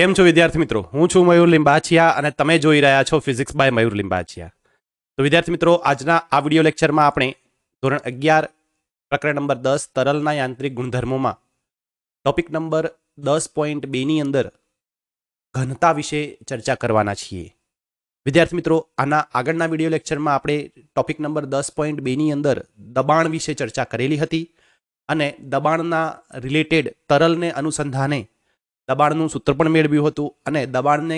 કેમ છો વિદ્યાર્થી મિત્રો હું છું મયુર લિંબાચિયા અને તમે જોઈ રહ્યા છો ફિઝિક્સ બાય મયુર લિંબાચિયા તો વિદ્યાર્થી મિત્રો આજના આ વિડીયો લેક્ચરમાં આપણે ધોરણ અગિયાર પ્રકરણ નંબર દસ તરલના યાંત્રિક ગુણધર્મોમાં ટોપિક નંબર દસ પોઈન્ટ બેની અંદર ઘનતા વિશે ચર્ચા કરવાના છીએ વિદ્યાર્થી મિત્રો આના આગળના વિડીયો લેક્ચરમાં આપણે ટોપિક નંબર દસ પોઈન્ટ બેની અંદર દબાણ વિશે ચર્ચા કરેલી હતી અને દબાણના રિલેટેડ તરલને અનુસંધાને દબાણનું સૂત્ર પણ મેળવ્યું હતું અને દબાણને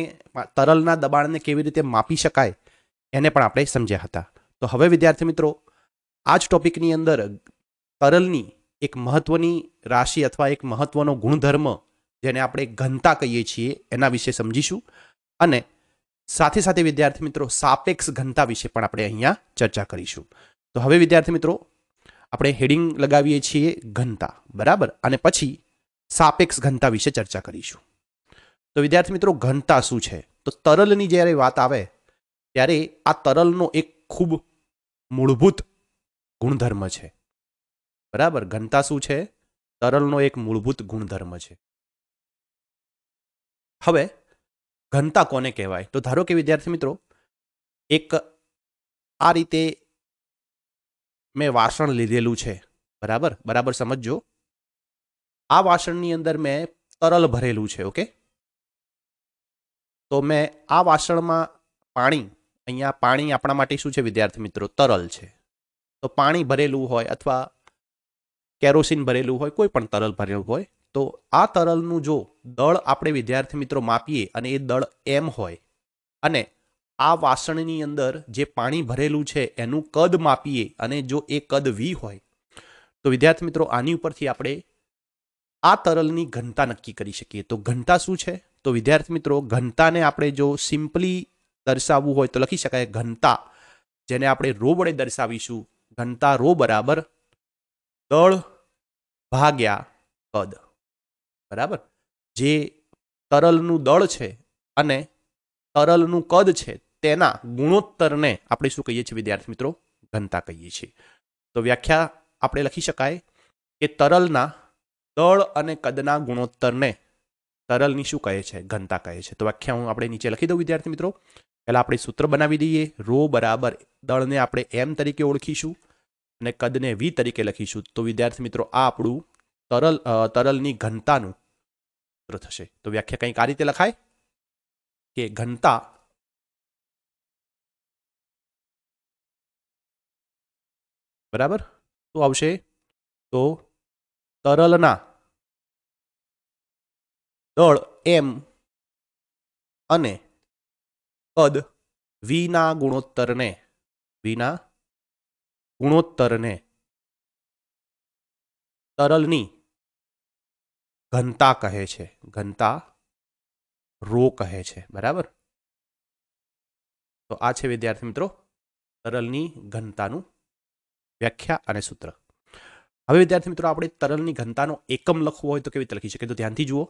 તરલના દબાણને કેવી રીતે માપી શકાય એને પણ આપણે સમજ્યા હતા તો હવે વિદ્યાર્થી મિત્રો આ જ ટોપિકની અંદર તરલની એક મહત્ત્વની રાશિ અથવા એક મહત્ત્વનો ગુણધર્મ જેને આપણે ઘનતા કહીએ છીએ એના વિશે સમજીશું અને સાથે સાથે વિદ્યાર્થી મિત્રો સાપેક્ષ ઘનતા વિશે પણ આપણે અહીંયા ચર્ચા કરીશું તો હવે વિદ્યાર્થી મિત્રો આપણે હેડિંગ લગાવીએ છીએ ઘનતા બરાબર અને પછી સાપેક્ષ ઘનતા વિશે ચર્ચા કરીશું તો વિદ્યાર્થી મિત્રો ઘનતા શું છે તો તરલની જ્યારે વાત આવે ત્યારે આ તરલનો એક ખૂબ મૂળભૂત ગુણધર્મ છે બરાબર ઘનતા શું છે તરલનો એક મૂળભૂત ગુણધર્મ છે હવે ઘનતા કોને કહેવાય તો ધારો કે વિદ્યાર્થી મિત્રો એક આ રીતે મેં વાસણ લીધેલું છે બરાબર બરાબર સમજજો આ વાસણની અંદર મેં તરલ ભરેલું છે ઓકે તો મેં આ વાસણમાં પાણી અહીંયા પાણી આપણા માટે શું છે વિદ્યાર્થી મિત્રો તરલ છે તો પાણી ભરેલું હોય અથવા કેરોસીન ભરેલું હોય કોઈ પણ તરલ ભરેલું હોય તો આ તરલનું જો દળ આપણે વિદ્યાર્થી મિત્રો માપીએ અને એ દળ એમ હોય અને આ વાસણની અંદર જે પાણી ભરેલું છે એનું કદ માપીએ અને જો એ કદ વી હોય તો વિદ્યાર્થી મિત્રો આની ઉપરથી આપણે આ તરલની ઘનતા નક્કી કરી શકીએ તો ઘનતા શું છે તો વિદ્યાર્થી મિત્રો ઘનતાને આપણે જો સિમ્પલી દર્શાવવું હોય તો લખી શકાય ઘનતા જેને આપણે રો વડે દર્શાવીશું ઘનતા રો બરાબર દળ ભાગ્યા કદ બરાબર જે તરલનું દળ છે અને તરલનું કદ છે તેના ગુણોત્તરને આપણે શું કહીએ છીએ વિદ્યાર્થી મિત્રો ઘનતા કહીએ છીએ તો વ્યાખ્યા આપણે લખી શકાય કે તરલના દળ અને કદના ગુણોત્તરને તરલની શું કહે છે ઘનતા કહે છે તો વ્યાખ્યા હું આપણે નીચે લખી દઉં વિદ્યાર્થી મિત્રો પહેલાં આપણે સૂત્ર બનાવી દઈએ રો બરાબર દળને આપણે એમ તરીકે ઓળખીશું અને કદને વી તરીકે લખીશું તો વિદ્યાર્થી મિત્રો આ આપણું તરલ તરલની ઘનતાનું સૂત્ર થશે તો વ્યાખ્યા કંઈક આ રીતે લખાય કે ઘનતા બરાબર શું આવશે તો તરલના દળ એમ અને કદ વીના ગુણોત્તરને વીના ગુણોત્તરને તરલની ઘનતા કહે છે ઘનતા રો કહે છે બરાબર તો આ છે વિદ્યાર્થી મિત્રો તરલની ઘનતાનું વ્યાખ્યા અને સૂત્ર હવે વિદ્યાર્થી મિત્રો આપણે તરલની ઘનતાનો એકમ લખવો હોય તો કેવી રીતે લખી શકીએ તો ધ્યાનથી જુઓ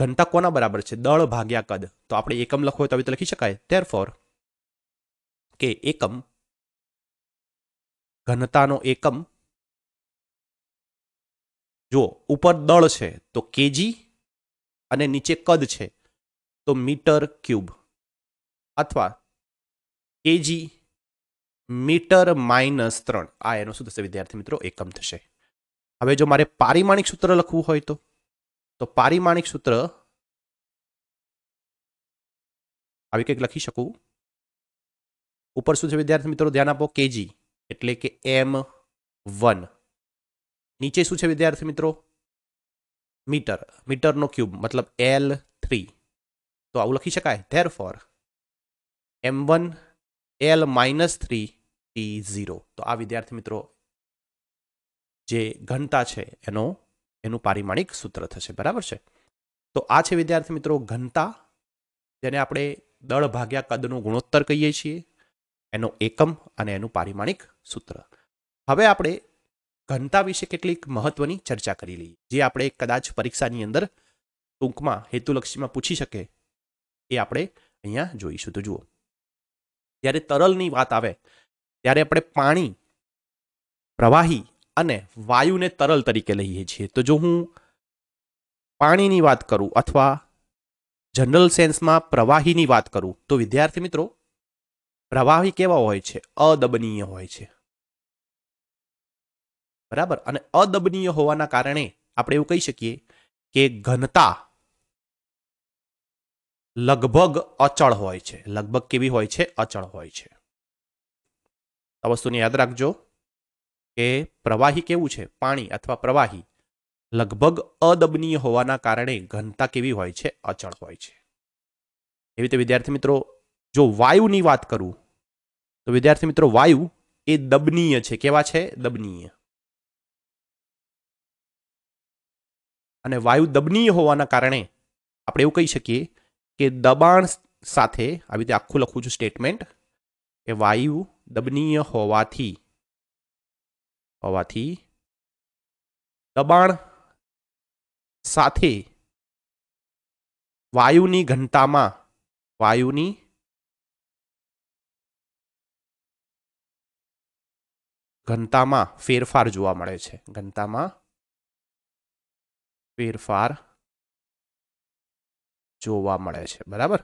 ઘનતા કોના બરાબર છે દળ ભાગ્યા કદ તો આપણે એકમ લખવો હોય તો આવી લખી શકાય તેર ફોર કે એકમ ઘનતાનો એકમ જો ઉપર દળ છે તો કેજી અને નીચે કદ છે તો મીટર ક્યુબ અથવા કેજી મીટર માઇનસ ત્રણ આ એનો શું થશે વિદ્યાર્થી મિત્રો એકમ થશે હવે જો મારે પારિમાણિક સૂત્ર લખવું હોય તો તો પારિમાણિક સૂત્ર આવી કંઈક લખી શકું ઉપર શું છે વિદ્યાર્થી મિત્રો ધ્યાન આપો કેજી એટલે કે એમ વન નીચે શું છે વિદ્યાર્થી મિત્રો મીટર મીટરનો ક્યુબ મતલબ એલ થ્રી તો આવું લખી શકાય therefore M one L minus three T zero તો આ વિદ્યાર્થી મિત્રો જે ઘનતા છે એનો એનું પારિમાણિક સૂત્ર થશે બરાબર છે તો આ છે વિદ્યાર્થી મિત્રો ઘનતા જેને આપણે દળ ભાગ્યા કદનો ગુણોત્તર કહીએ છીએ એનો એકમ અને એનું પારિમાણિક સૂત્ર હવે આપણે ઘનતા વિશે કેટલીક મહત્વની ચર્ચા કરી લઈએ જે આપણે કદાચ પરીક્ષાની અંદર ટૂંકમાં હેતુલક્ષીમાં પૂછી શકે એ આપણે અહીંયા જોઈશું તો જુઓ જ્યારે તરલની વાત આવે ત્યારે આપણે પાણી પ્રવાહી અને વાયુને તરલ તરીકે લઈએ છીએ તો જો હું પાણીની વાત કરું અથવા જનરલ સેન્સમાં પ્રવાહીની વાત કરું તો વિદ્યાર્થી મિત્રો પ્રવાહી કેવા હોય છે અદબનીય હોય છે બરાબર અને અદબનીય હોવાના કારણે આપણે એવું કહી શકીએ કે ઘનતા લગભગ અચળ હોય છે લગભગ કેવી હોય છે અચળ હોય છે આ વસ્તુને યાદ રાખજો કે પ્રવાહી કેવું છે પાણી અથવા પ્રવાહી લગભગ અદબનીય હોવાના કારણે ઘનતા કેવી હોય છે અચળ હોય છે એવી રીતે વિદ્યાર્થી મિત્રો જો વાયુની વાત કરું તો વિદ્યાર્થી મિત્રો વાયુ એ દબનીય છે કેવા છે દબનીય અને વાયુ દબનીય હોવાના કારણે આપણે એવું કહી શકીએ કે દબાણ સાથે આવી રીતે આખું લખું છું સ્ટેટમેન્ટ કે વાયુ દબનીય હોવાથી હોવાથી દબાણ સાથે વાયુની ઘનતામાં વાયુની ઘનતામાં ફેરફાર જોવા મળે છે ઘનતામાં ફેરફાર જોવા મળે છે બરાબર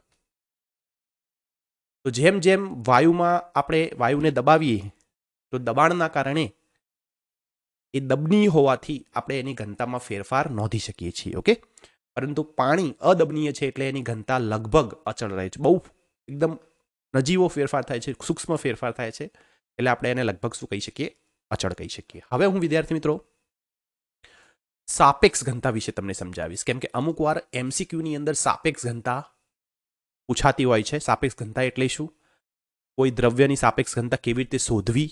તો જેમ જેમ વાયુમાં આપણે વાયુને દબાવીએ તો દબાણના કારણે એ દબનીય હોવાથી આપણે એની ઘનતામાં ફેરફાર નોંધી શકીએ છીએ ઓકે પરંતુ પાણી અદબનીય છે એટલે એની ઘનતા લગભગ અચળ રહે છે બહુ એકદમ નજીવો ફેરફાર થાય છે સૂક્ષ્મ ફેરફાર થાય છે એટલે આપણે એને લગભગ શું કહી શકીએ અચળ કહી શકીએ હવે હું વિદ્યાર્થી મિત્રો સાપેક્ષ ઘનતા વિશે તમને સમજાવીશ કેમ કે અમુક વાર એમસીક્યુની અંદર સાપેક્ષ ઘનતા પૂછાતી હોય છે સાપેક્ષ ઘનતા એટલે શું કોઈ દ્રવ્યની સાપેક્ષ ઘનતા કેવી રીતે શોધવી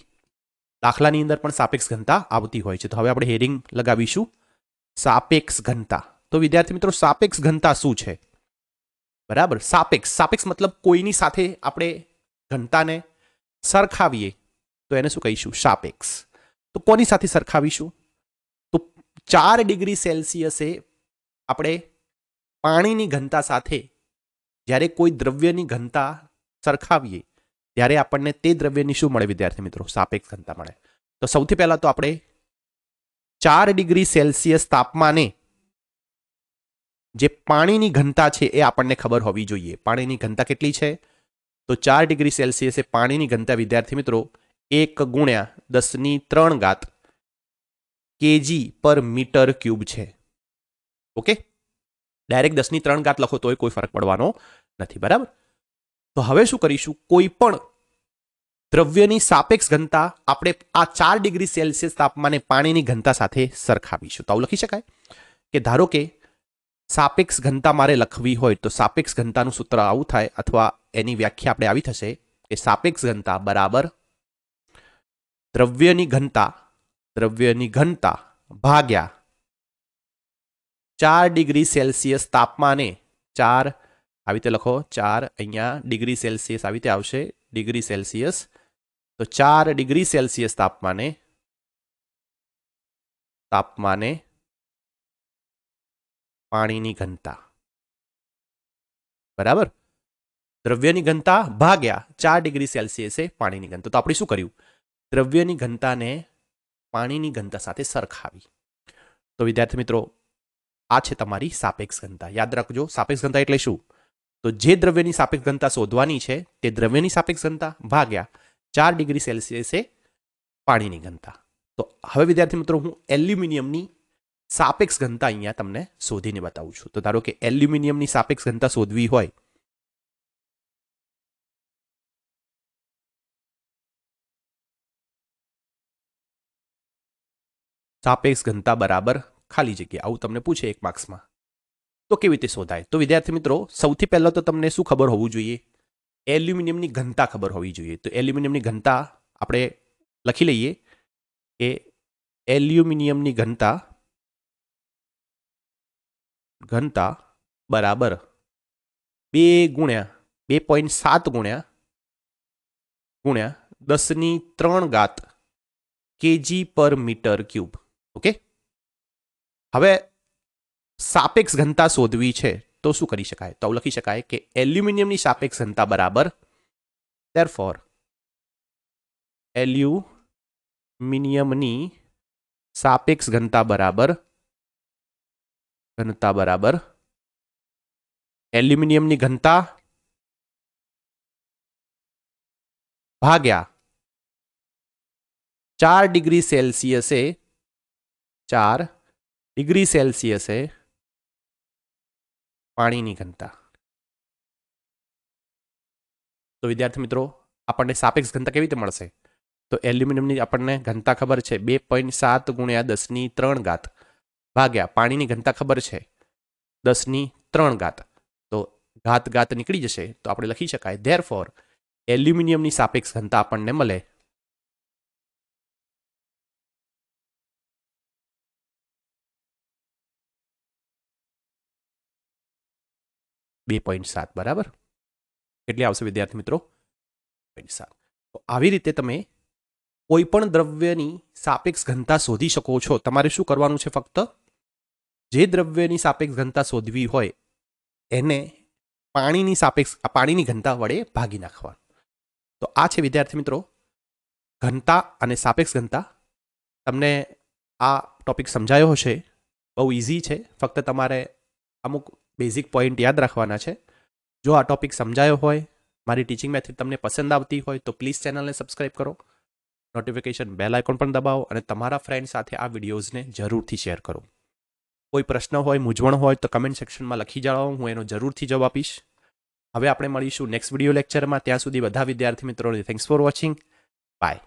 દાખલાની અંદર પણ સાપેક્ષ ઘનતા આવતી હોય છે તો હવે આપણે હેરિંગ લગાવીશું સાપેક્ષ ઘનતા તો વિદ્યાર્થી મિત્રો સાપેક્ષ ઘનતા શું છે બરાબર સાપેક્ષ સાપેક્ષ મતલબ કોઈની સાથે આપણે ઘનતાને સરખાવીએ તો એને શું કહીશું સાપેક્ષ તો કોની સાથે સરખાવીશું તો ચાર ડિગ્રી સેલ્સિયસે આપણે પાણીની ઘનતા સાથે જ્યારે કોઈ દ્રવ્યની ઘનતા સરખાવીએ ત્યારે આપણને તે દ્રવ્યની શું મળે વિદ્યાર્થી મિત્રો સાપેક્ષ ઘનતા મળે તો સૌથી પહેલાં તો આપણે ચાર ડિગ્રી સેલ્સિયસ તાપમાને જે પાણીની ઘનતા છે એ આપણને ખબર હોવી જોઈએ પાણીની ઘનતા કેટલી છે તો ચાર ડિગ્રી સેલ્સિયસે પાણીની ઘનતા વિદ્યાર્થી મિત્રો એક ગુણ્યા દસની ત્રણ ગાત કેજી પર મીટર ક્યુબ છે ઓકે ડાયરેક્ટ દસની ત્રણ ગાત લખો તોય કોઈ ફરક પડવાનો નથી બરાબર તો હવે શું કરીશું કોઈ પણ દ્રવ્યની સાપેક્ષ ઘનતા આપણે આ ચાર ડિગ્રી સેલ્સિયસ તાપમાને પાણીની ઘનતા સાથે સરખાવીશું તો આવું લખી શકાય કે ધારો કે સાપેક્ષ ઘનતા મારે લખવી હોય તો સાપેક્ષ ઘનતાનું સૂત્ર આવું થાય અથવા એની વ્યાખ્યા આપણે આવી થશે કે સાપેક્ષ ઘનતા બરાબર દ્રવ્યની ઘનતા દ્રવ્યની ઘનતા ભાગ્યા ચાર ડિગ્રી સેલ્સિયસ તાપમાને ચાર આવી રીતે લખો ચાર અહીંયા ડિગ્રી સેલ્સિયસ આવી રીતે આવશે ડિગ્રી સેલ્સિયસ તો ચાર ડિગ્રી સેલ્સિયસ તાપમાને તાપમાને પાણીની ઘનતા બરાબર દ્રવ્યની ઘનતા ભાગ્યા ચાર ડિગ્રી સેલ્સિયસે પાણીની ઘનતા તો આપણે શું કર્યું દ્રવ્યની ઘનતાને પાણીની ઘનતા સાથે સરખાવી તો વિદ્યાર્થી મિત્રો આ છે તમારી સાપેક્ષ ઘનતા યાદ રાખજો સાપેક્ષ ઘનતા એટલે શું તો જે દ્રવ્યની સાપેક્ષ ઘનતા શોધવાની છે તે દ્રવ્યની સાપેક્ષ ઘનતા ભાગ્યા ચાર ડિગ્રી સેલ્સિયસે પાણીની ઘનતા તો હવે વિદ્યાર્થી મિત્રો હું એલ્યુમિનિયમની સાપેક્ષ ઘનતા અહીંયા તમને શોધીને બતાવું છું તો ધારો કે એલ્યુમિનિયમની સાપેક્ષ ઘનતા શોધવી હોય સાપેક્ષ ઘનતા બરાબર ખાલી જગ્યા આવું તમને પૂછે એક માર્ક્સમાં તો કેવી રીતે શોધાય તો વિદ્યાર્થી મિત્રો સૌથી પહેલાં તો તમને શું ખબર હોવું જોઈએ એલ્યુમિનિયમની ઘનતા ખબર હોવી જોઈએ તો એલ્યુમિનિયમની ઘનતા આપણે લખી લઈએ કે એલ્યુમિનિયમની ઘનતા ઘનતા બરાબર બે ગુણ્યા બે પોઈન્ટ સાત ગુણ્યા ગુણ્યા દસની ત્રણ ઘાત કેજી પર મીટર ક્યુબ ઓકે હવે सापेक्ष घनता सोडवी छे तो શું કરી શકાય તો અવલોકહી શકાય કે એલ્યુમિનિયમની સાપેક્ષ ઘનતા બરાબર ધેરફોર એલ્યુમિનિયમની સાપેક્ષ ઘનતા બરાબર ઘનતા બરાબર એલ્યુમિનિયમની ઘનતા ભાગ્યા 4 ડિગ્રી સેલ્સિયસ એ 4 ડિગ્રી સેલ્સિયસ એ પાણીની ઘનતા તો વિદ્યાર્થી મિત્રો આપણને સાપેક્ષ ઘનતા કેવી રીતે મળશે તો એલ્યુમિનિયમની આપણને ઘનતા ખબર છે બે પોઈન્ટ સાત ગુણ્યા દસની ત્રણ ગાત ભાગ્યા પાણીની ઘનતા ખબર છે દસની ત્રણ ગાત તો ઘાત ગાત નીકળી જશે તો આપણે લખી શકાય ધેર ફોર એલ્યુમિનિયમની સાપેક્ષ ઘનતા આપણને મળે બે પોઈન્ટ સાત બરાબર એટલે આવશે વિદ્યાર્થી મિત્રો પોઈન્ટ સાત તો આવી રીતે તમે કોઈ પણ દ્રવ્યની સાપેક્ષ ઘનતા શોધી શકો છો તમારે શું કરવાનું છે ફક્ત જે દ્રવ્યની સાપેક્ષ ઘનતા શોધવી હોય એને પાણીની સાપેક્ષ પાણીની ઘનતા વડે ભાગી નાખવાનું તો આ છે વિદ્યાર્થી મિત્રો ઘનતા અને સાપેક્ષ ઘનતા તમને આ ટોપિક સમજાયો હશે બહુ ઇઝી છે ફક્ત તમારે અમુક બેઝિક પોઈન્ટ યાદ રાખવાના છે જો આ ટોપિક સમજાયો હોય મારી ટીચિંગ મેથડ તમને પસંદ આવતી હોય તો પ્લીઝ ચેનલને સબસ્ક્રાઈબ કરો નોટિફિકેશન બેલ આઇકોન પણ દબાવો અને તમારા ફ્રેન્ડ સાથે આ વિડીયોઝને જરૂરથી શેર કરો કોઈ પ્રશ્ન હોય મૂંઝવણ હોય તો કમેન્ટ સેક્શનમાં લખી જાળવો હું એનો જરૂરથી જવાબ આપીશ હવે આપણે મળીશું નેક્સ્ટ વિડીયો લેક્ચરમાં ત્યાં સુધી બધા વિદ્યાર્થી મિત્રોને થેન્ક્સ ફોર વોચિંગ બાય